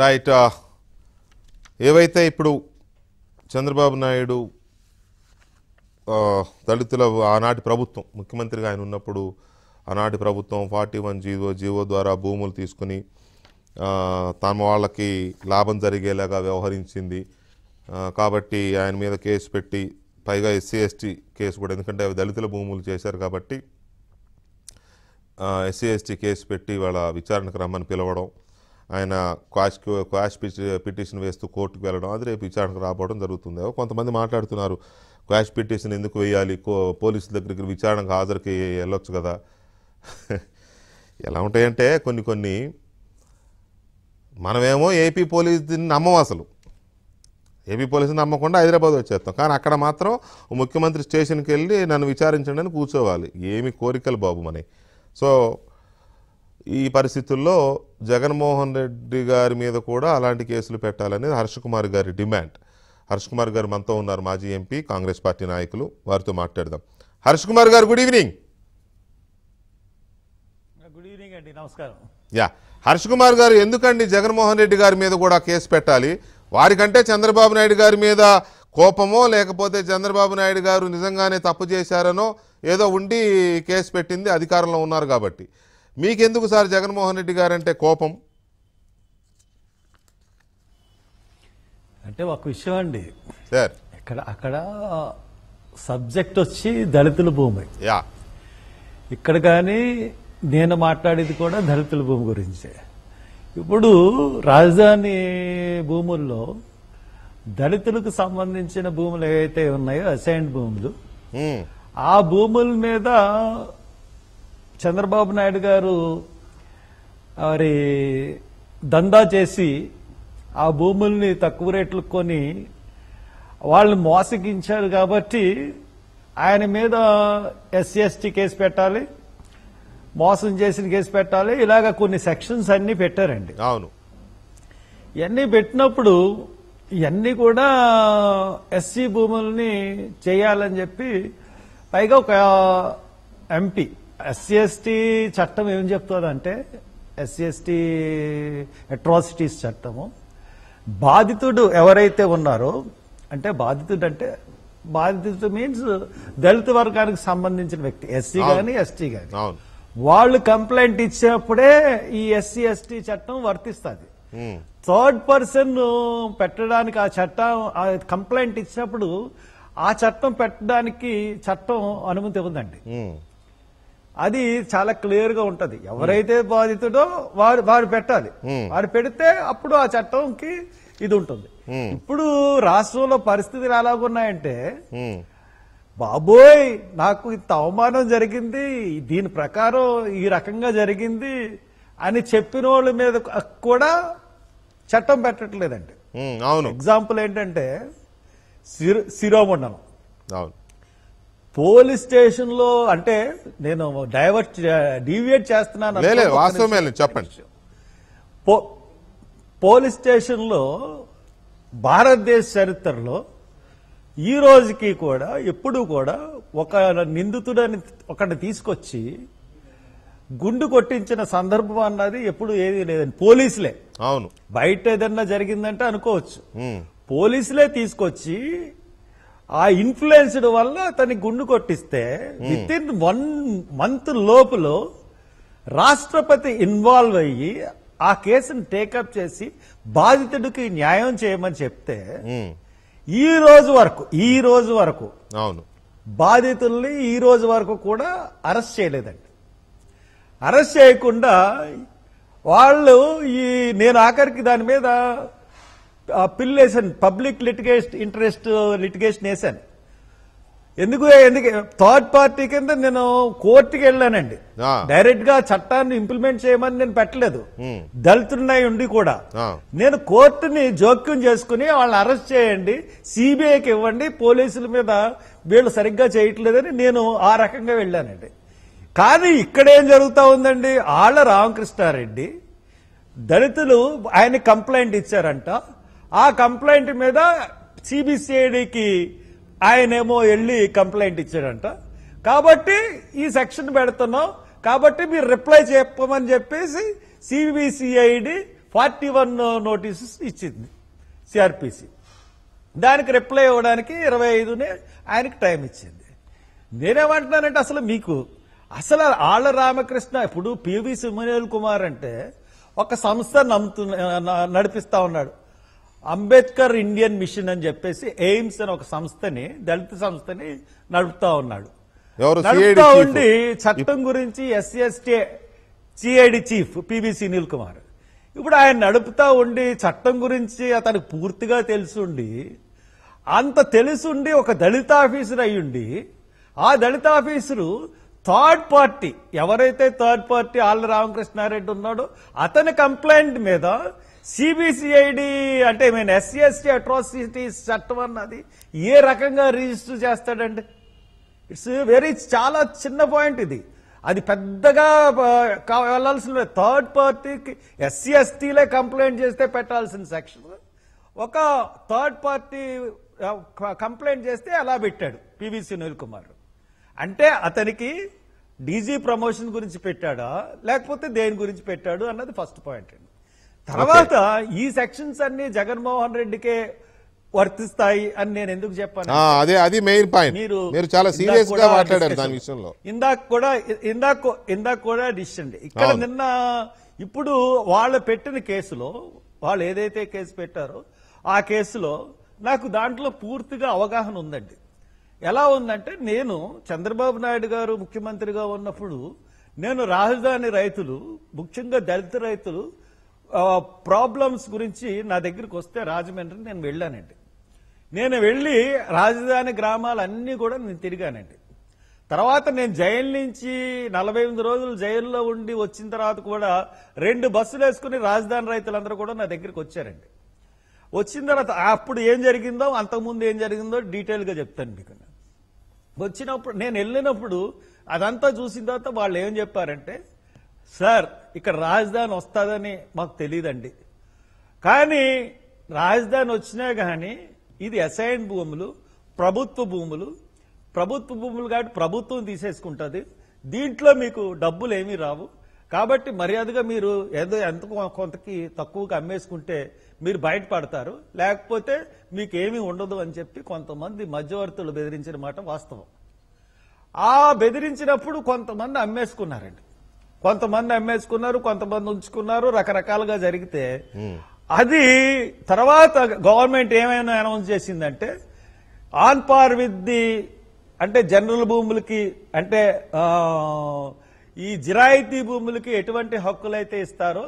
Right ఏవైతే ఇప్పుడు చంద్రబాబు నాయుడు దళితుల ఆనాటి ప్రభుత్వం ముఖ్యమంత్రిగా ఆయన ఉన్నప్పుడు ఆనాటి ప్రభుత్వం ఫార్టీ వన్ జీవో జీవో ద్వారా భూములు తీసుకుని తమ వాళ్ళకి లాభం జరిగేలాగా వ్యవహరించింది కాబట్టి ఆయన మీద కేసు పెట్టి పైగా ఎస్సీ ఎస్టీ కేసు కూడా ఎందుకంటే అవి దళితుల భూములు చేశారు కాబట్టి ఎస్సీ ఎస్టీ కేసు పెట్టి వాళ్ళ విచారణకు రమ్మని పిలవడం ఆయన క్వాష్ క్వాష్ పిటిషన్ వేస్తూ కోర్టుకు వెళ్ళడం అది రేపు విచారణకు రాబోవడం జరుగుతుంది కొంతమంది మాట్లాడుతున్నారు క్వాష్ పిటిషన్ ఎందుకు వేయాలి పోలీసుల దగ్గరికి విచారణకు హాజరుకి వెళ్ళొచ్చు కదా ఎలా ఉంటాయంటే కొన్ని కొన్ని మనమేమో ఏపీ పోలీసుని నమ్మం అసలు ఏపీ పోలీసుని నమ్మకుండా హైదరాబాద్ వచ్చేస్తాం కానీ అక్కడ మాత్రం ముఖ్యమంత్రి స్టేషన్కి వెళ్ళి నన్ను విచారించండి అని కూర్చోవాలి ఏమి కోరికలు బాబు మనవి సో ఈ పరిస్థితుల్లో జగన్మోహన్ రెడ్డి గారి మీద కూడా అలాంటి కేసులు పెట్టాలనేది హర్ష కుమార్ గారి డిమాండ్ హర్ష కుమార్ గారు మనతో ఉన్నారు మాజీ ఎంపీ కాంగ్రెస్ పార్టీ నాయకులు వారితో మాట్లాడదాం హర్ష కుమార్ గారు గుడ్ ఈవినింగ్ గుడ్ ఈవినింగ్ అండి నమస్కారం యా హర్ష కుమార్ గారు ఎందుకండి జగన్మోహన్ రెడ్డి గారి మీద కూడా కేసు పెట్టాలి వారికంటే చంద్రబాబు నాయుడు గారి మీద కోపమో లేకపోతే చంద్రబాబు నాయుడు గారు నిజంగానే తప్పు చేశారనో ఏదో ఉండి కేసు పెట్టింది అధికారంలో ఉన్నారు కాబట్టి మీకెందుకు సార్ జగన్మోహన్ రెడ్డి గారంటే కోపం అంటే ఒక విషయం అండి సార్ ఇక్కడ అక్కడ సబ్జెక్ట్ వచ్చి దళితుల భూమి యా ఇక్కడ కానీ నేను మాట్లాడేది కూడా దళితుల భూమి గురించే ఇప్పుడు రాజధాని భూముల్లో దళితులకు సంబంధించిన భూములు ఏవైతే ఉన్నాయో అసైన్ భూములు ఆ భూముల మీద చంద్రబాబు నాయుడు గారు మరి దందా చేసి ఆ భూముల్ని తక్కువ రేట్లు కొని వాళ్ళు మోసగించారు కాబట్టి ఆయన మీద ఎస్సీ కేసు పెట్టాలి మోసం చేసిన కేసు పెట్టాలి ఇలాగ కొన్ని సెక్షన్స్ అన్ని పెట్టారండి అవును ఇవన్నీ పెట్టినప్పుడు ఇవన్నీ కూడా ఎస్సీ భూముల్ని చేయాలని చెప్పి పైగా ఒక ఎంపీ ఎస్సీ ఎస్టీ చట్టం ఏం చెప్తుందంటే ఎస్సీ ఎస్టీ అట్రాసిటీస్ చట్టము బాధితుడు ఎవరైతే ఉన్నారో అంటే బాధితుడు అంటే బాధితుడు మీన్స్ దళిత వర్గానికి సంబంధించిన వ్యక్తి ఎస్సీ కానీ ఎస్టీ కానీ వాళ్ళు కంప్లైంట్ ఇచ్చినప్పుడే ఈ ఎస్సీ ఎస్టీ చట్టం వర్తిస్తుంది థర్డ్ పర్సన్ పెట్టడానికి ఆ చట్టం కంప్లైంట్ ఇచ్చినప్పుడు ఆ చట్టం పెట్టడానికి చట్టం అనుమతి ఉందండి అది చాలా క్లియర్ గా ఉంటది hmm. ఎవరైతే బాధితుడో వారు వారు పెట్టాలి hmm. వారు పెడితే అప్పుడు ఆ చట్టంకి ఇది ఉంటుంది hmm. ఇప్పుడు రాష్ట్రంలో పరిస్థితులు ఎలాగున్నాయంటే బాబోయ్ నాకు ఇంత అవమానం జరిగింది దీని ప్రకారం ఈ రకంగా జరిగింది అని చెప్పిన వాళ్ళ మీద కూడా చట్టం పెట్టట్లేదండి అవును ఎగ్జాంపుల్ ఏంటంటే శిరోమండలం అవును పోలీస్ స్టేషన్ లో అంటే నేను డైవర్ట్ డీవియేట్ చేస్తున్నాను వాస్తవమే చెప్పండి పోలీస్ స్టేషన్ లో భారతదేశ చరిత్రలో ఈ రోజుకి కూడా ఎప్పుడు కూడా ఒక నిందితుడని ఒకటి తీసుకొచ్చి గుండు కొట్టించిన సందర్భం అన్నది ఎప్పుడు ఏది లేదండి పోలీసులే అవును బయట ఏదన్నా జరిగిందంటే అనుకోవచ్చు పోలీసులే తీసుకొచ్చి ఆ ఇన్ఫ్లుయెన్స్డ్ వల్ల తనకి గుండు కొట్టిస్తే విత్ ఇన్ వన్ మంత్ లోపల రాష్ట్రపతి ఇన్వాల్వ్ అయ్యి ఆ కేసును టేకప్ చేసి బాధితుడికి న్యాయం చేయమని చెప్తే ఈ రోజు వరకు ఈ రోజు వరకు అవును బాధితుల్ని ఈ రోజు వరకు కూడా అరెస్ట్ చేయలేదండి అరెస్ట్ చేయకుండా వాళ్ళు ఈ నేను ఆఖరికి దాని మీద పిల్ వేసాను పబ్లిక్ లిటిగేషన్ ఇంట్రెస్ట్ లిటిగేషన్ వేశాను ఎందుకు ఎందుకు థర్డ్ పార్టీ కింద నేను కోర్టుకి వెళ్ళానండి డైరెక్ట్ గా చట్టాన్ని ఇంప్లిమెంట్ చేయమని నేను పెట్టలేదు దళితున్నాయి ఉండి కూడా నేను కోర్టుని జోక్యం చేసుకుని వాళ్ళని అరెస్ట్ చేయండి సిబిఐకి ఇవ్వండి పోలీసుల మీద వీళ్ళు సరిగ్గా చేయట్లేదని నేను ఆ రకంగా వెళ్ళానండి కానీ ఇక్కడేం జరుగుతా ఉందండి ఆళ్ళ రామకృష్ణారెడ్డి దళితులు ఆయన కంప్లైంట్ ఇచ్చారంట ఆ కంప్లైంట్ మీద సిబిసిఐడికి ఆయనేమో వెళ్ళి కంప్లైంట్ ఇచ్చాడంట కాబట్టి ఈ సెక్షన్ పెడుతున్నాం కాబట్టి మీరు రిప్లై చెప్పమని చెప్పేసి సిబిసిఐడి ఫార్టీ వన్ నోటీసెస్ ఇచ్చింది సిఆర్పిసి దానికి రిప్లై ఇవ్వడానికి ఇరవై ఐదునే ఆయనకి టైం ఇచ్చింది నేనేమంటున్నానంటే అసలు మీకు అసలు ఆళ్ళ రామకృష్ణ ఇప్పుడు పివి సుమనీల్ కుమార్ అంటే ఒక సంస్థ నమ్ముతు నడిపిస్తా ఉన్నాడు అంబేద్కర్ ఇండియన్ మిషన్ అని చెప్పేసి ఎయిమ్స్ అని ఒక సంస్థని దళిత సంస్థని నడుపుతా ఉన్నాడు నడుపుతా ఉండి చట్టం గురించి SC ST CID chief PV Sunil Kumar ఇప్పుడు ఆయన నడుపుతా ఉండి చట్టం గురించి అతనికి పూర్తిగా తెలుసుండి అంత తెలుసుండి ఒక దళిత ఆఫీసర్ అయ్యుండి ఆ దళిత ఆఫీసరు థర్డ్ పార్టీ ఎవరైతే థర్డ్ పార్టీ ఆళ్ళ రామకృష్ణారెడ్డి ఉన్నాడో అతని కంప్లైంట్ మీద సిబిసిఐడి అంటే మేము ఎస్సీ ఎస్టీ అట్రాసిటీస్ చట్టం అన్నది ఏ రకంగా రిజిస్టర్ చేస్తాడండి ఇట్స్ వెరీ చాలా చిన్న పాయింట్ ఇది అది పెద్దగా వెళ్ళాల్సిన థర్డ్ పార్టీకి ఎస్సీ ఎస్టీలే కంప్లైంట్ చేస్తే పెట్టాల్సిన సెక్షన్ ఒక థర్డ్ పార్టీ కంప్లైంట్ చేస్తే అలా పెట్టాడు పివి సునీల్ కుమార్ అంటే అతనికి డీజీ ప్రమోషన్ గురించి పెట్టాడా లేకపోతే దేని గురించి పెట్టాడు అన్నది ఫస్ట్ పాయింట్ అండి తర్వాత ఈ సెక్షన్స్ అన్ని జగన్మోహన్ రెడ్డికే వర్తిస్తాయి అని నేను ఎందుకు చెప్పాను అదే అది మెయిన్ పాయింట్ మీరు మీరు చాలా సీరియస్ గా మాట్లాడారు దాని విషయంలో ఇందాక కూడా ఇందాక ఇందాక కూడా డిసిషన్ ఇక్కడ నిన్న ఇప్పుడు వాళ్ళు పెట్టిన కేసులో వాళ్ళు ఏదైతే కేసు పెట్టారో ఆ కేసులో నాకు దాంట్లో పూర్తిగా అవగాహన ఉందండి ఎలా ఉందంటే నేను చంద్రబాబు నాయుడు గారు ముఖ్యమంత్రిగా ఉన్నప్పుడు నేను రాజధాని రైతులు ముఖ్యంగా దళిత రైతులు ప్రాబ్లమ్స్ గురించి నా దగ్గరికి వస్తే రాజమండ్రి నేను వెళ్ళానండి నేను వెళ్ళి రాజధాని గ్రామాలన్నీ కూడా నేను తిరిగానండి తర్వాత నేను జైలు నుంచి నలభై ఎనిమిది రోజులు జైల్లో ఉండి వచ్చిన తర్వాత కూడా రెండు బస్సులు వేసుకుని రాజధాని రైతులందరూ కూడా నా దగ్గరికి వచ్చారండి వచ్చిన తర్వాత అప్పుడు ఏం జరిగిందో అంతకుముందు ఏం జరిగిందో డీటెయిల్గా చెప్తాను మీకు వచ్చినప్పుడు నేను వెళ్ళినప్పుడు అదంతా చూసిన తర్వాత వాళ్ళు ఏం చెప్పారంటే సార్ ఇక్కడ రాజధాని వస్తుందని మాకు తెలియదండి కానీ రాజధాని వచ్చినా కానీ ఇది అసైన్ భూములు ప్రభుత్వ భూములు ప్రభుత్వ భూములు కాబట్టి ప్రభుత్వం తీసేసుకుంటుంది దీంట్లో మీకు డబ్బులు ఏమీ రావు కాబట్టి మర్యాదగా మీరు ఏదో ఎంత కొంతకి తక్కువగా అమ్మేసుకుంటే మీరు బయటపడతారు లేకపోతే మీకు ఏమీ ఉండదు అని చెప్పి కొంతమంది మధ్యవర్తులు బెదిరించిన మాట వాస్తవం ఆ బెదిరించినప్పుడు కొంతమంది అమ్మేసుకున్నారండి కొంతమంది అమ్మేసుకున్నారు కొంతమంది ఉంచుకున్నారు రకరకాలుగా జరిగితే అది తర్వాత గవర్నమెంట్ ఏమైనా అనౌన్స్ చేసిందంటే ఆన్ పార్ విత్ ది అంటే జనరల్ భూములకి అంటే ఈ జిరాయితీ భూములకి ఎటువంటి హక్కులు అయితే ఇస్తారో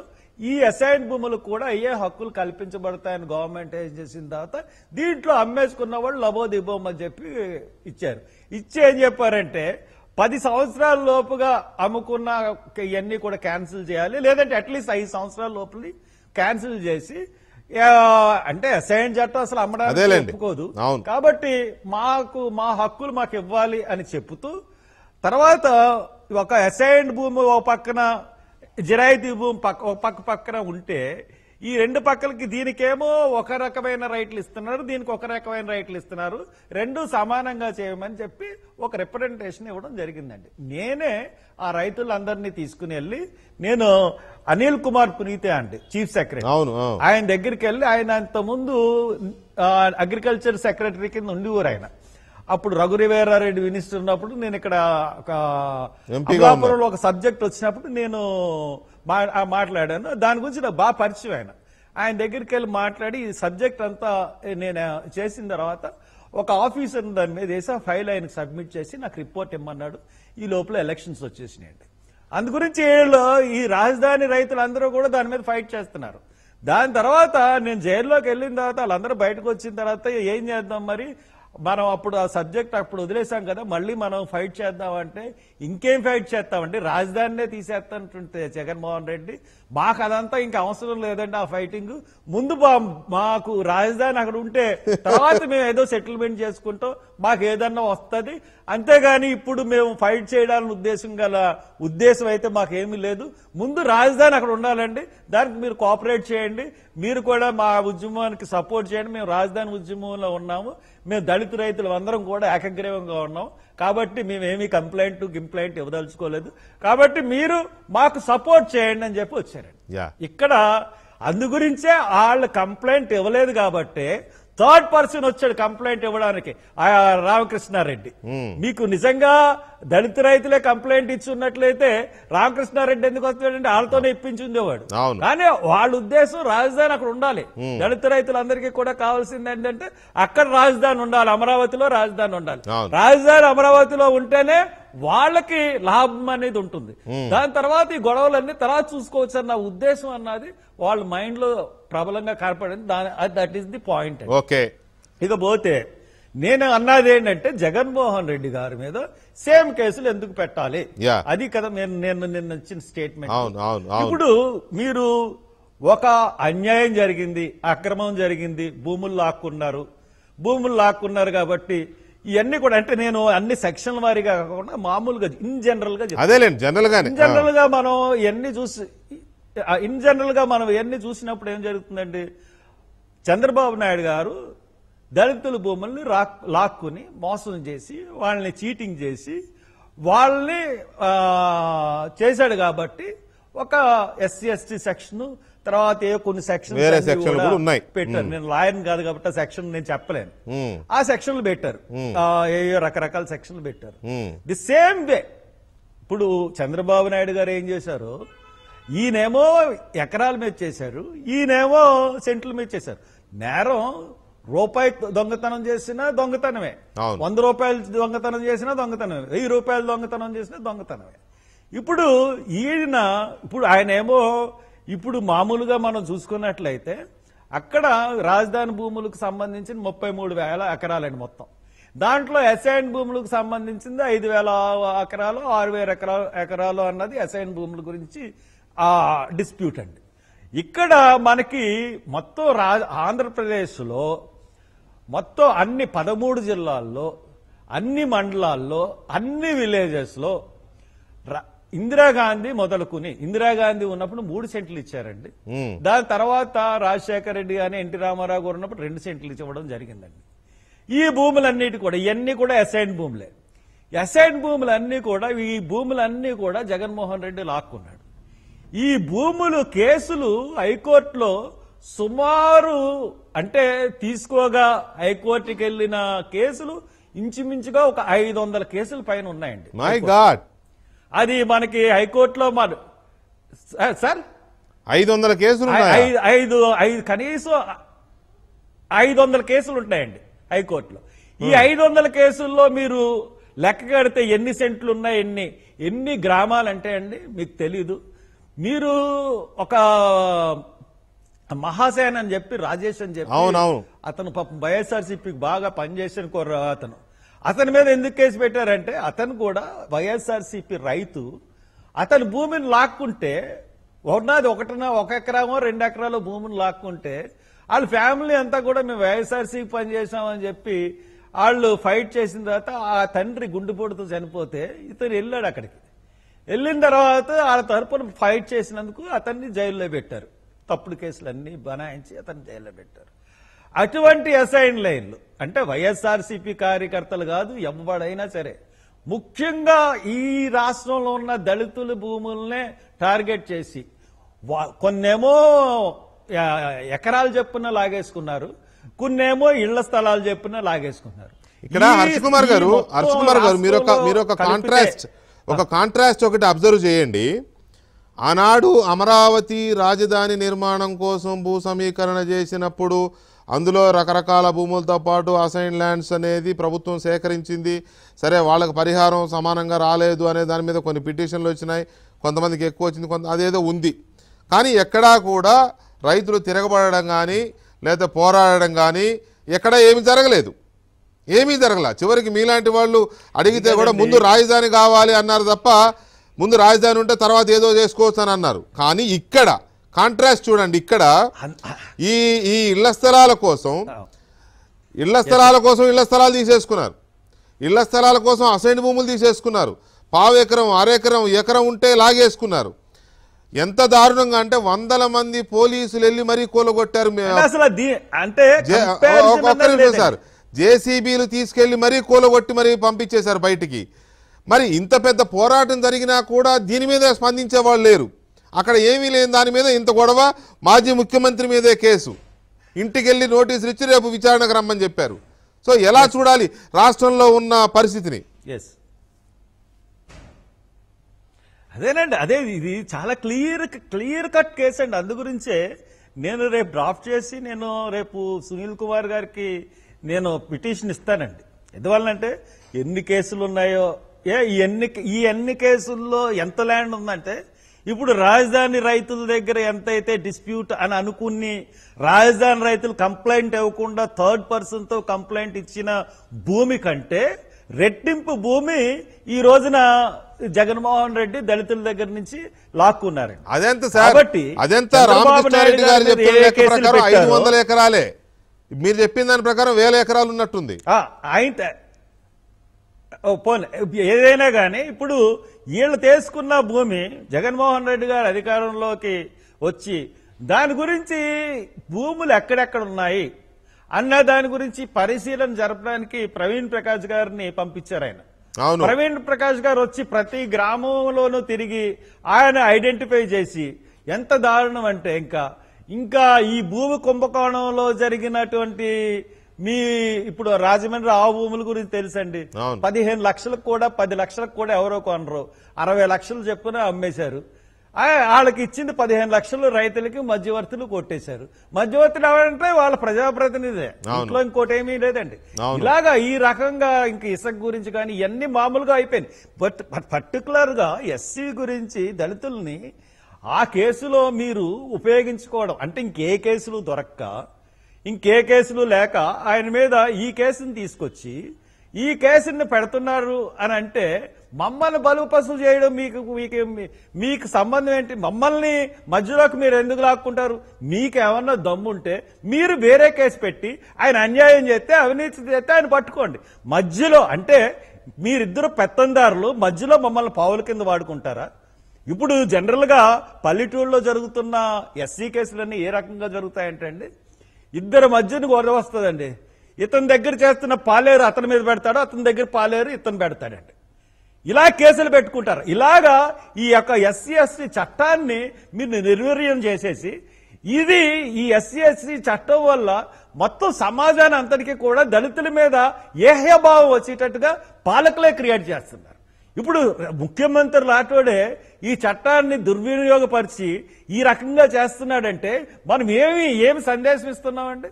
ఈ అసైన్ భూములకు కూడా అయ్యే హక్కులు కల్పించబడతాయని గవర్నమెంట్ ఏం చేసిన తర్వాత దీంట్లో అమ్మేసుకున్న వాళ్ళు లబోదిబోమని చెప్పి ఇచ్చారు ఇచ్చి ఏం చెప్పారంటే పది సంవత్సరాల లోపుగా అమ్ముకున్న ఇవన్నీ కూడా క్యాన్సిల్ చేయాలి లేదంటే అట్లీస్ట్ ఐదు సంవత్సరాల లోపలి క్యాన్సిల్ చేసి అంటే అసైన్ చట్టం అసలు అమ్మడానికి కాబట్టి మాకు మా హక్కులు మాకు ఇవ్వాలి అని చెప్తూ తర్వాత ఒక అసైన్డ్ భూమి ఒక పక్కన జిరాయితీ భూమి పక్క పక్క పక్కన ఉంటే ఈ రెండు పక్కలకి దీనికేమో ఒక రకమైన రైట్లు ఇస్తున్నారు దీనికి ఒక రకమైన రైట్లు ఇస్తున్నారు రెండు సమానంగా చేయమని చెప్పి ఒక రిప్రజెంటేషన్ ఇవ్వడం జరిగిందండి నేనే ఆ రైతులందరినీ తీసుకుని వెళ్ళి నేను అనిల్ కుమార్ పునీతే అండి చీఫ్ సెక్రటరీ అవును ఆయన దగ్గరికి వెళ్ళి ఆయన అంత ముందు అగ్రికల్చర్ సెక్రటరీ కింద ఊరు ఆయన అప్పుడు రఘురివేరారెడ్డి మినిస్టర్ ఉన్నప్పుడు నేను ఇక్కడ ఒక అమలాపురంలో ఒక సబ్జెక్ట్ వచ్చినప్పుడు నేను మాట్లాడాను దాని గురించి నాకు బాగా పరిచయం ఆయన ఆయన దగ్గరికి వెళ్ళి మాట్లాడి ఈ సబ్జెక్ట్ అంతా నేను చేసిన తర్వాత ఒక ఆఫీసర్ దాని మీద వేసా ఫైల్ ఆయనకు సబ్మిట్ చేసి నాకు రిపోర్ట్ ఇమ్మన్నాడు ఈ లోపల ఎలక్షన్స్ వచ్చేసినాయండి అందు గురించి ఈ రాజధాని రైతులందరూ కూడా దాని మీద ఫైట్ చేస్తున్నారు దాని తర్వాత నేను జైల్లోకి వెళ్ళిన తర్వాత వాళ్ళందరూ బయటకు వచ్చిన తర్వాత ఏం చేద్దాం మరి మనం అప్పుడు ఆ సబ్జెక్ట్ అప్పుడు వదిలేసాం కదా మళ్ళీ మనం ఫైట్ చేద్దామంటే ఇంకేం ఫైట్ చేస్తామండి రాజధానినే తీసేస్తానంటుంటే జగన్మోహన్ రెడ్డి మాకు అదంతా ఇంకా అవసరం లేదండి ఆ ఫైటింగ్ ముందు మాకు రాజధాని అక్కడ ఉంటే తర్వాత మేము ఏదో సెటిల్మెంట్ చేసుకుంటాం మాకు ఏదన్నా వస్తుంది అంతేగాని ఇప్పుడు మేము ఫైట్ చేయడానికి ఉద్దేశం గల ఉద్దేశం అయితే మాకేమీ లేదు ముందు రాజధాని అక్కడ ఉండాలండి దానికి మీరు కోఆపరేట్ చేయండి మీరు కూడా మా ఉద్యమానికి సపోర్ట్ చేయండి మేము రాజధాని ఉద్యమంలో ఉన్నాము మేము దళిత రైతులు అందరం కూడా ఏకగ్రీవంగా ఉన్నాం కాబట్టి మేమేమీ కంప్లైంట్ గింప్లైంట్ ఇవ్వదలుచుకోలేదు కాబట్టి మీరు మాకు సపోర్ట్ చేయండి అని చెప్పి వచ్చారు చేశారండి ఇక్కడ అందుగురించే వాళ్ళు కంప్లైంట్ ఇవ్వలేదు కాబట్టి థర్డ్ పర్సన్ వచ్చాడు కంప్లైంట్ ఇవ్వడానికి రామకృష్ణారెడ్డి మీకు నిజంగా దళిత రైతులే కంప్లైంట్ ఇచ్చి ఉన్నట్లయితే రామకృష్ణారెడ్డి ఎందుకు అంటే వాళ్ళతోనే ఇప్పించుండేవాడు కానీ వాళ్ళ ఉద్దేశం రాజధాని అక్కడ ఉండాలి దళిత రైతులందరికీ కూడా కావాల్సింది ఏంటంటే అక్కడ రాజధాని ఉండాలి అమరావతిలో రాజధాని ఉండాలి రాజధాని అమరావతిలో ఉంటేనే వాళ్ళకి లాభం అనేది ఉంటుంది దాని తర్వాత ఈ గొడవలన్నీ తర్వాత చూసుకోవచ్చు అన్న ఉద్దేశం అన్నది వాళ్ళ మైండ్ లో ప్రబలంగా కనపడింది that is the point okay ఇకపోతే నేను అన్నది ఏంటంటే జగన్మోహన్ రెడ్డి గారి మీద సేమ్ కేసులు ఎందుకు పెట్టాలి అది కదా నేను నేను నిన్న ఇచ్చిన స్టేట్మెంట్ ఇప్పుడు మీరు ఒక అన్యాయం జరిగింది అక్రమం జరిగింది భూములు లాక్కున్నారు భూములు లాక్కున్నారు కాబట్టి ఇవన్నీ కూడా అంటే నేను అన్ని సెక్షన్ వారిగా కాకుండా మామూలుగా ఇన్ జనరల్ గా అదేలేండి జనరల్ గా జనరల్ గా మనం ఇవన్నీ చూసి ఇన్ జనరల్ గా మనం ఇవన్నీ చూసినప్పుడు ఏం జరుగుతుందండి చంద్రబాబు నాయుడు గారు దళితుల భూముల్ని లాక్కుని మోసం చేసి వాళ్ళని చీటింగ్ చేసి వాళ్ళని చేశాడు కాబట్టి ఒక ఎస్సీ ఎస్టీ సెక్షన్ తర్వాత ఏ కొన్ని సెక్షన్ ఉన్నాయి పెట్టారు నేను లాయర్ కాదు కాబట్టి ఆ సెక్షన్ నేను చెప్పలేను ఆ సెక్షన్లు పెట్టారు ఏ రకరకాల సెక్షన్లు పెట్టారు ది సేమ్ వే ఇప్పుడు చంద్రబాబు నాయుడు గారు ఏం చేశారు ఈయనేమో ఎకరాల మీద చేశారు ఈయనేమో సెంట్ల మీద చేశారు నేరం రూపాయి దొంగతనం చేసినా దొంగతనమే వంద రూపాయలు దొంగతనం చేసినా దొంగతనమే వెయ్యి రూపాయలు దొంగతనం చేసినా దొంగతనమే ఇప్పుడు ఈయన ఇప్పుడు ఆయనేమో ఇప్పుడు మామూలుగా మనం చూసుకున్నట్లయితే అక్కడ రాజధాని భూములకు సంబంధించిన ముప్పై మూడు వేల ఎకరాలండి మొత్తం దాంట్లో అసైన్ భూములకు సంబంధించింది ఐదు వేల ఎకరాలు ఆరు వేల ఎకరాలు ఎకరాలు అన్నది అసైన్ భూముల గురించి డిస్ప్యూట్ అండి ఇక్కడ మనకి మొత్తం రా ఆంధ్రప్రదేశ్లో మొత్తం అన్ని పదమూడు జిల్లాల్లో అన్ని మండలాల్లో అన్ని విలేజెస్లో ఇందిరాగాంధీ మొదలుకుని ఇందిరాగాంధీ ఉన్నప్పుడు మూడు సెంట్లు ఇచ్చారండి దాని తర్వాత రాజశేఖర రెడ్డి గాని ఎన్టీ రామారావు గారు ఉన్నప్పుడు రెండు సెంట్లు ఇచ్చివ్వడం జరిగిందండి ఈ భూములన్నిటి కూడా ఇవన్నీ కూడా అసైన్ భూములే అసైన్ భూములన్నీ కూడా ఈ భూములన్నీ కూడా జగన్మోహన్ రెడ్డి లాక్కున్నాడు ఈ భూములు కేసులు హైకోర్టులో సుమారు అంటే తీసుకోగా హైకోర్టుకి వెళ్ళిన కేసులు ఇంచుమించుగా ఒక ఐదు వందల కేసుల పైన ఉన్నాయండి మై గాడ్ అది మనకి హైకోర్టులో మన సార్ ఐదు వందల కేసులు ఐదు ఐదు కనీసం ఐదు వందల కేసులు ఉంటాయండి హైకోర్టులో ఈ ఐదు వందల కేసుల్లో మీరు లెక్క కడితే ఎన్ని సెంట్లు ఉన్నాయి ఎన్ని ఎన్ని గ్రామాలు అంటే అండి మీకు తెలీదు మీరు ఒక మహాసేన అని చెప్పి రాజేష్ అని చెప్పి అతను పాపం వైఎస్ఆర్సీపీకి బాగా పనిచేసిన కుర్ర అతను అతని మీద ఎందుకు కేసు పెట్టారంటే అతను కూడా వైఎస్ఆర్సీపీ రైతు అతను భూమిని లాక్కుంటే ఉన్నది ఒకటిన ఒక ఎకరామో రెండు ఎకరాలో భూమిని లాక్కుంటే వాళ్ళ ఫ్యామిలీ అంతా కూడా మేము వైఎస్ఆర్సీకి పనిచేసామని చెప్పి వాళ్ళు ఫైట్ చేసిన తర్వాత ఆ తండ్రి గుండెపోటుతో చనిపోతే ఇతను వెళ్ళాడు అక్కడికి వెళ్ళిన తర్వాత వాళ్ళ తరపున ఫైట్ చేసినందుకు అతన్ని జైల్లో పెట్టారు తప్పుడు కేసులన్నీ బనాయించి అతన్ని జైల్లో పెట్టారు అటువంటి అసైన్ లైన్లు అంటే వైఎస్ఆర్సీపీ కార్యకర్తలు కాదు ఎవడైనా సరే ముఖ్యంగా ఈ రాష్ట్రంలో ఉన్న దళితుల భూములనే టార్గెట్ చేసి కొన్నేమో ఎకరాలు చెప్పున లాగేసుకున్నారు కొన్నేమో ఇళ్ల స్థలాలు చెప్పున లాగేసుకున్నారు ఇక్కడ హర్షకుమార్ కుమార్ గారు హర్షకుమార్ గారు మీరు ఒక మీరు ఒక కాంట్రాస్ట్ ఒక కాంట్రాస్ట్ ఒకటి అబ్జర్వ్ చేయండి ఆనాడు అమరావతి రాజధాని నిర్మాణం కోసం భూ సమీకరణ చేసినప్పుడు అందులో రకరకాల భూములతో పాటు అసైన్ ల్యాండ్స్ అనేది ప్రభుత్వం సేకరించింది సరే వాళ్ళకి పరిహారం సమానంగా రాలేదు అనే దాని మీద కొన్ని పిటిషన్లు వచ్చినాయి కొంతమందికి ఎక్కువ వచ్చింది కొంత అదేదో ఉంది కానీ ఎక్కడా కూడా రైతులు తిరగబడడం కానీ లేదా పోరాడడం కానీ ఎక్కడ ఏమి జరగలేదు ఏమీ జరగల చివరికి మీలాంటి వాళ్ళు అడిగితే కూడా ముందు రాజధాని కావాలి అన్నారు తప్ప ముందు రాజధాని ఉంటే తర్వాత ఏదో చేసుకోవచ్చు అని అన్నారు కానీ ఇక్కడ కాంట్రాస్ట్ చూడండి ఇక్కడ ఈ ఈ ఇళ్ల స్థలాల కోసం ఇళ్ల స్థలాల కోసం ఇళ్ల స్థలాలు తీసేసుకున్నారు ఇళ్ల స్థలాల కోసం అసైన్ భూములు తీసేసుకున్నారు పావు ఎకరం అరెకరం ఎకరం ఉంటే లాగేసుకున్నారు ఎంత దారుణంగా అంటే వందల మంది పోలీసులు వెళ్ళి మరీ కూలగొట్టారు మేము సార్ జేసీబీలు తీసుకెళ్లి మరీ కూలగొట్టి మరీ పంపించేశారు బయటికి మరి ఇంత పెద్ద పోరాటం జరిగినా కూడా దీని మీద వాళ్ళు లేరు అక్కడ ఏమీ లేని దాని మీద ఇంత గొడవ మాజీ ముఖ్యమంత్రి మీదే కేసు ఇంటికెళ్ళి నోటీసులు ఇచ్చి రేపు విచారణకు రమ్మని చెప్పారు సో ఎలా చూడాలి రాష్ట్రంలో ఉన్న పరిస్థితిని ఎస్ అదేనండి అదే ఇది చాలా క్లియర్ క్లియర్ కట్ కేసు అండి అందు గురించే నేను రేపు డ్రాఫ్ట్ చేసి నేను రేపు సునీల్ కుమార్ గారికి నేను పిటిషన్ ఇస్తానండి ఎందువల్లంటే ఎన్ని కేసులు ఉన్నాయో ఏ ఎన్ని ఈ ఎన్ని కేసుల్లో ఎంత ల్యాండ్ ఉందంటే ఇప్పుడు రాజధాని రైతుల దగ్గర ఎంతైతే డిస్ప్యూట్ అని అనుకుని రాజధాని రైతులు కంప్లైంట్ ఇవ్వకుండా థర్డ్ పర్సన్తో కంప్లైంట్ ఇచ్చిన భూమి కంటే రెట్టింపు భూమి ఈ రోజున జగన్మోహన్ రెడ్డి దళితుల దగ్గర నుంచి లాక్కున్నారండి అదెంత కాబట్టి గారు ఐదు వందల ఎకరాలే మీరు చెప్పిన దాని ప్రకారం వేల ఎకరాలు ఉన్నట్టుంది ఆయన పోన్ ఏదైనా కానీ ఇప్పుడు వీళ్ళు తెలుసుకున్న భూమి జగన్మోహన్ రెడ్డి గారు అధికారంలోకి వచ్చి దాని గురించి భూములు ఎక్కడెక్కడ ఉన్నాయి అన్న దాని గురించి పరిశీలన జరపడానికి ప్రవీణ్ ప్రకాష్ గారిని పంపించారు ఆయన ప్రవీణ్ ప్రకాష్ గారు వచ్చి ప్రతి గ్రామంలోనూ తిరిగి ఆయన ఐడెంటిఫై చేసి ఎంత దారుణం అంటే ఇంకా ఇంకా ఈ భూమి కుంభకోణంలో జరిగినటువంటి మీ ఇప్పుడు రాజమండ్రి ఆవు భూముల గురించి తెలుసండి పదిహేను లక్షలకు కూడా పది లక్షలకు కూడా ఎవరో కొనరు అరవై లక్షలు చెప్పుకుని అమ్మేశారు వాళ్ళకి ఇచ్చింది పదిహేను లక్షలు రైతులకి మధ్యవర్తులు కొట్టేశారు మధ్యవర్తులు ఎవరంటే వాళ్ళ ప్రజాప్రతినిధే ఇంట్లో ఇంకోటి ఏమీ లేదండి ఇలాగా ఈ రకంగా ఇంక ఇసక్ గురించి కానీ ఇవన్నీ మామూలుగా అయిపోయింది బట్ పర్టికులర్ గా ఎస్సీ గురించి దళితుల్ని ఆ కేసులో మీరు ఉపయోగించుకోవడం అంటే ఇంకే కేసులు దొరక్క ఇంకే కేసులు లేక ఆయన మీద ఈ కేసును తీసుకొచ్చి ఈ కేసుని పెడుతున్నారు అని అంటే మమ్మల్ని బలుపసు చేయడం మీకు మీకు మీకు సంబంధం ఏంటి మమ్మల్ని మధ్యలోకి మీరు ఎందుకు లాక్కుంటారు మీకు ఏమన్నా దమ్ముంటే మీరు వేరే కేసు పెట్టి ఆయన అన్యాయం చేస్తే అవినీతి చేస్తే ఆయన పట్టుకోండి మధ్యలో అంటే మీరిద్దరు పెత్తందారులు మధ్యలో మమ్మల్ని పావుల కింద వాడుకుంటారా ఇప్పుడు జనరల్గా పల్లెటూళ్ళలో జరుగుతున్న ఎస్సీ కేసులన్నీ ఏ రకంగా జరుగుతాయంటే అండి ఇద్దరి మధ్యన గొడవ వస్తుందండి ఇతని దగ్గర చేస్తున్న పాలేరు అతని మీద పెడతాడు అతని దగ్గర పాలేరు ఇతను పెడతాడండి ఇలా కేసులు పెట్టుకుంటారు ఇలాగా ఈ యొక్క ఎస్సీ చట్టాన్ని మీరు నిర్వీర్యం చేసేసి ఇది ఈ ఎస్సీ చట్టం వల్ల మొత్తం సమాజాన్ని అంతటికీ కూడా దళితుల మీద ఏహ్యభావం వచ్చేటట్టుగా పాలకులే క్రియేట్ చేస్తున్నారు ఇప్పుడు ముఖ్యమంత్రి లాంటివాడే ఈ చట్టాన్ని దుర్వినియోగపరిచి ఈ రకంగా చేస్తున్నాడంటే మనం ఏమి ఏమి సందేశం ఇస్తున్నామండి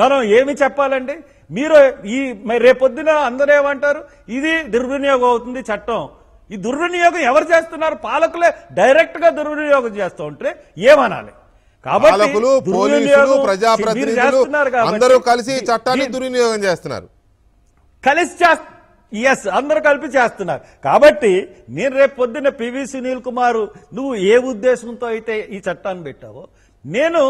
మనం ఏమి చెప్పాలండి మీరు ఈ రేపొద్దున అందరూ ఏమంటారు ఇది దుర్వినియోగం అవుతుంది చట్టం ఈ దుర్వినియోగం ఎవరు చేస్తున్నారు పాలకులే డైరెక్ట్ గా దుర్వినియోగం చేస్తూ ఉంటే ఏమనాలి కాబట్టి అందరూ కలిసి చట్టాన్ని దుర్వినియోగం చేస్తున్నారు కలిసి చేస్తారు ఎస్ అందరూ కలిపి చేస్తున్నారు కాబట్టి నేను రేపు పొద్దున్న పివి సునీల్ కుమార్ నువ్వు ఏ ఉద్దేశంతో అయితే ఈ చట్టాన్ని పెట్టావో నేను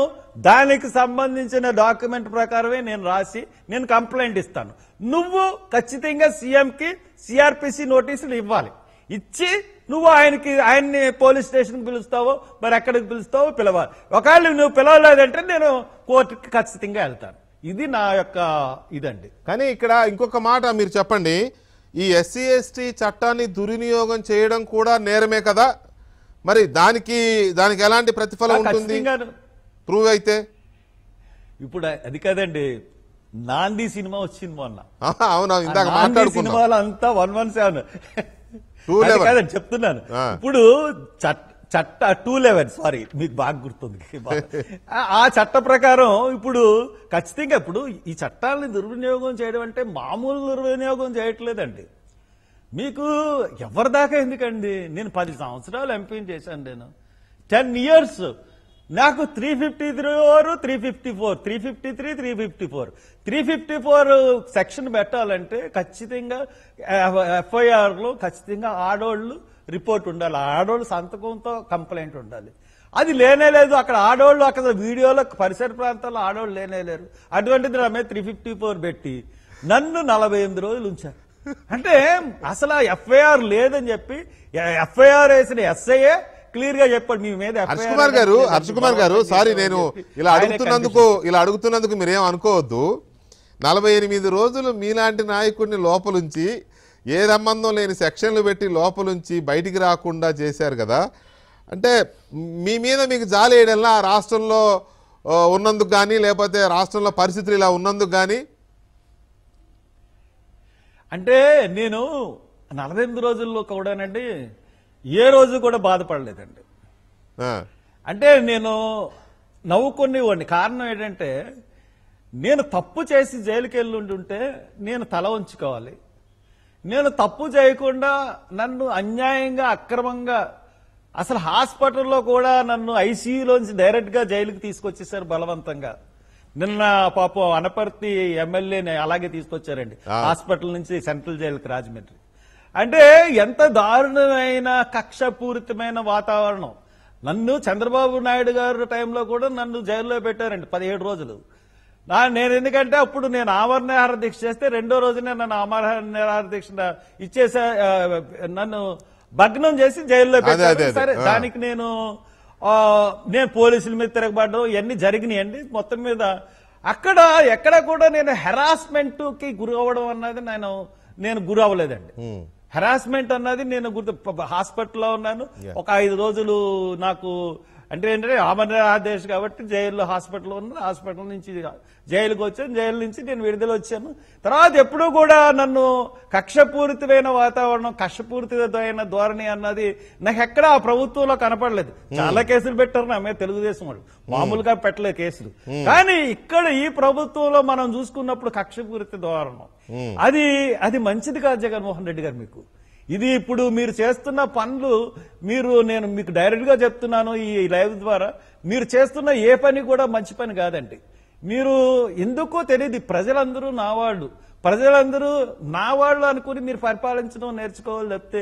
దానికి సంబంధించిన డాక్యుమెంట్ ప్రకారమే నేను రాసి నేను కంప్లైంట్ ఇస్తాను నువ్వు ఖచ్చితంగా సీఎంకి సిఆర్పిసి నోటీసులు ఇవ్వాలి ఇచ్చి నువ్వు ఆయనకి ఆయన్ని పోలీస్ స్టేషన్కి పిలుస్తావో మరి ఎక్కడికి పిలుస్తావో పిలవాలి ఒకవేళ నువ్వు పిలవలేదంటే నేను కోర్టుకి ఖచ్చితంగా వెళ్తాను ఇది నా యొక్క ఇదండి కానీ ఇక్కడ ఇంకొక మాట మీరు చెప్పండి ఈ ఎస్సీ ఎస్టీ చట్టాన్ని దుర్వినియోగం చేయడం కూడా నేరమే కదా మరి దానికి దానికి ఎలాంటి ప్రతిఫలం ఉంటుంది ప్రూవ్ అయితే ఇప్పుడు అది కదండి నాంది సినిమా వచ్చింది మొన్న అవునా ఇందాక మాట్లాడుకున్నాం అంతా వన్ వన్ సెవెన్ చెప్తున్నాను ఇప్పుడు చట్ట చట్ట టూ లెవెన్ సారీ మీకు బాగా గుర్తుంది ఆ చట్ట ప్రకారం ఇప్పుడు ఖచ్చితంగా ఇప్పుడు ఈ చట్టాలని దుర్వినియోగం చేయడం అంటే మామూలు దుర్వినియోగం చేయట్లేదండి మీకు ఎవరి దాకా ఎందుకండి నేను పది సంవత్సరాలు ఎంపీ చేశాను నేను టెన్ ఇయర్స్ నాకు three fifty three or three fifty four three fifty three three fifty four three fifty four section పెట్టాలంటే ఖచ్చితంగా ఎఫ్ఐఆర్లో ఖచ్చితంగా ఆడవాళ్ళు రిపోర్ట్ ఉండాలి ఆడవాళ్ళు సంతకంతో కంప్లైంట్ ఉండాలి అది లేనే లేదు అక్కడ ఆడవాళ్ళు అక్కడ వీడియోలో పరిసర ప్రాంతాల్లో ఆడవాళ్ళు లేనే లేరు అటువంటిది ఆమె త్రీ ఫిఫ్టీ ఫోర్ పెట్టి నన్ను నలభై ఎనిమిది రోజులు ఉంచారు అంటే అసలు ఎఫ్ఐఆర్ లేదని చెప్పి ఎఫ్ఐఆర్ వేసిన ఎస్ఐఏ క్లియర్ గా చెప్పండి మీ మీద హర్ష్ కుమార్ గారు హర్ష్ కుమార్ గారు సారీ నేను ఇలా అడుగుతున్నందుకు ఇలా అడుగుతున్నందుకు మీరేం అనుకోవద్దు నలభై ఎనిమిది రోజులు మీలాంటి నాయకుడిని లోపలుంచి ఏ సంబంధం లేని సెక్షన్లు పెట్టి లోపలుంచి బయటికి రాకుండా చేశారు కదా అంటే మీ మీద మీకు జాలి వేయడంలా ఆ రాష్ట్రంలో ఉన్నందుకు కానీ లేకపోతే రాష్ట్రంలో పరిస్థితులు ఇలా ఉన్నందుకు కానీ అంటే నేను నలభై ఎనిమిది రోజుల్లో కూడానండి ఏ రోజు కూడా బాధపడలేదండి అంటే నేను నవ్వుకునేవాడిని కారణం ఏంటంటే నేను తప్పు చేసి జైలుకి వెళ్ళి ఉంటే నేను తల ఉంచుకోవాలి నేను తప్పు చేయకుండా నన్ను అన్యాయంగా అక్రమంగా అసలు హాస్పిటల్లో కూడా నన్ను ఐసీయూలోంచి డైరెక్ట్గా జైలుకి తీసుకొచ్చేసారు బలవంతంగా నిన్న పాపం అనపర్తి ఎమ్మెల్యేని అలాగే తీసుకొచ్చారండి హాస్పిటల్ నుంచి సెంట్రల్ జైలుకి రాజమండ్రి అంటే ఎంత దారుణమైన కక్షపూరితమైన వాతావరణం నన్ను చంద్రబాబు నాయుడు గారు టైంలో కూడా నన్ను జైల్లో పెట్టారండి పదిహేడు రోజులు నా నేను ఎందుకంటే అప్పుడు నేను ఆమరణహార దీక్ష చేస్తే రెండో రోజునే నన్ను ఆమరణహార దీక్ష ఇచ్చేసా నన్ను భగ్నం చేసి జైల్లో పెట్టారు దానికి నేను నేను పోలీసుల మీద తిరగబడ్డం ఇవన్నీ అండి మొత్తం మీద అక్కడ ఎక్కడ కూడా నేను హెరాస్మెంట్ కి గురి అవ్వడం అన్నది నేను నేను గురి అవ్వలేదండి హెరాస్మెంట్ అన్నది నేను గుర్తు హాస్పిటల్లో ఉన్నాను ఒక ఐదు రోజులు నాకు అంటే ఏంటంటే ఆమరణ ఆదేశ్ కాబట్టి జైల్లో హాస్పిటల్ ఉన్నాను హాస్పిటల్ నుంచి జైలుకు వచ్చాను జైలు నుంచి నేను విడుదల వచ్చాను తర్వాత ఎప్పుడూ కూడా నన్ను కక్షపూరితమైన వాతావరణం కక్షపూరితమైన ధోరణి అన్నది నాకు ఎక్కడ ఆ ప్రభుత్వంలో కనపడలేదు చాలా కేసులు పెట్టారు నా మీద తెలుగుదేశం వాళ్ళు మామూలుగా పెట్టలే కేసులు కానీ ఇక్కడ ఈ ప్రభుత్వంలో మనం చూసుకున్నప్పుడు కక్షపూరిత ధోరణం అది అది మంచిది కాదు జగన్మోహన్ రెడ్డి గారు మీకు ఇది ఇప్పుడు మీరు చేస్తున్న పనులు మీరు నేను మీకు డైరెక్ట్ గా చెప్తున్నాను ఈ లైవ్ ద్వారా మీరు చేస్తున్న ఏ పని కూడా మంచి పని కాదండి మీరు ఎందుకో తెలియదు ప్రజలందరూ నా వాళ్ళు ప్రజలందరూ నా వాళ్ళు అనుకుని మీరు పరిపాలించడం నేర్చుకోవాలి లేకపోతే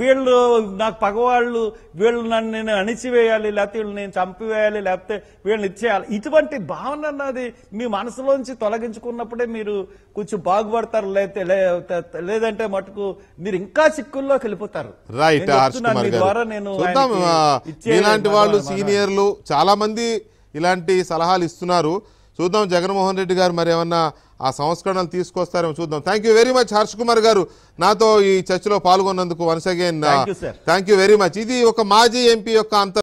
వీళ్ళు నాకు పగవాళ్ళు వీళ్ళు నన్ను నేను అణిచివేయాలి లేకపోతే వీళ్ళు నేను చంపివేయాలి లేకపోతే వీళ్ళని ఇచ్చేయాలి ఇటువంటి భావన అన్నది మీ మనసులోంచి తొలగించుకున్నప్పుడే మీరు కొంచెం బాగుపడతారు లేకపోతే లేదంటే మటుకు మీరు ఇంకా చిక్కుల్లోకి వెళ్ళిపోతారు రైట్ ద్వారా నేను ఇలాంటి వాళ్ళు సీనియర్లు చాలా మంది ఇలాంటి సలహాలు ఇస్తున్నారు చూద్దాం జగన్మోహన్ రెడ్డి గారు మరి ఏమన్నా ఆ సంస్కరణలు తీసుకొస్తారేమో చూద్దాం thank very much Harsh Kumar గారు నాతో ఈ చర్చలో పాల్గొన్నందుకు once again thank very much ఇది ఒక మాజీ ఎంపీ యొక్క అంత